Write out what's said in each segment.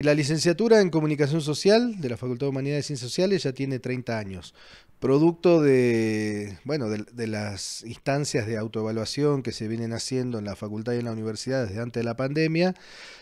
La licenciatura en Comunicación Social de la Facultad de Humanidades y Ciencias Sociales ya tiene 30 años, producto de, bueno, de, las instancias de autoevaluación que se vienen haciendo en la facultad y en la universidad desde antes de la pandemia,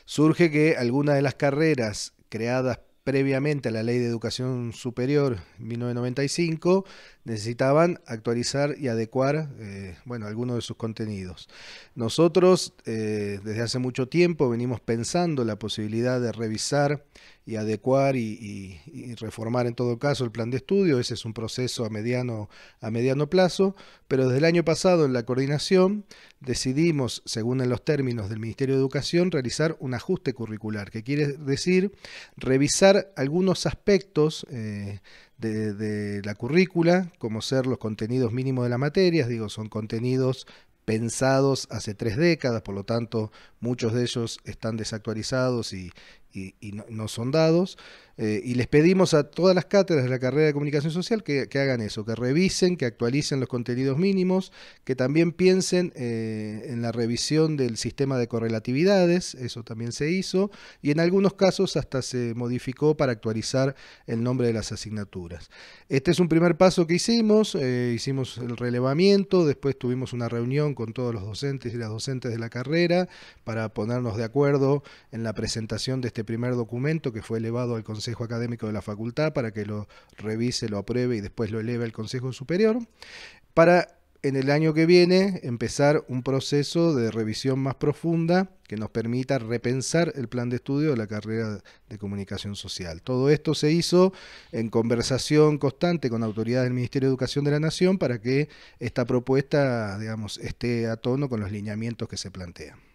surge que algunas de las carreras creadas previamente a la Ley de Educación Superior 1995, necesitaban actualizar y adecuar eh, bueno, algunos de sus contenidos. Nosotros eh, desde hace mucho tiempo venimos pensando la posibilidad de revisar y adecuar y, reformar en todo caso el plan de estudio. Ese es un proceso a mediano, a mediano plazo, pero desde el año pasado en la coordinación decidimos, según en los términos del Ministerio de Educación, realizar un ajuste curricular, que quiere decir revisar algunos aspectos eh, de, de la currícula, como ser los contenidos mínimos de las materias, digo, son contenidos pensados hace tres décadas, por lo tanto muchos de ellos están desactualizados y, y, no, son dados. Eh, y les pedimos a todas las cátedras de la carrera de comunicación social que, hagan eso, que revisen, que actualicen los contenidos mínimos, que también piensen eh, en la revisión del sistema de correlatividades, eso también se hizo, y en algunos casos hasta se modificó para actualizar el nombre de las asignaturas. Este es un primer paso que hicimos, eh, hicimos el relevamiento, después tuvimos una reunión con todos los docentes y las docentes de la carrera para ponernos de acuerdo en la presentación de este este primer documento que fue elevado al Consejo Académico de la Facultad para que lo revise, lo apruebe y después lo eleve al Consejo Superior, para en el año que viene empezar un proceso de revisión más profunda que nos permita repensar el plan de estudio de la carrera de comunicación social. Todo esto se hizo en conversación constante con autoridades del Ministerio de Educación de la Nación para que esta propuesta, digamos, esté a tono con los lineamientos que se plantean.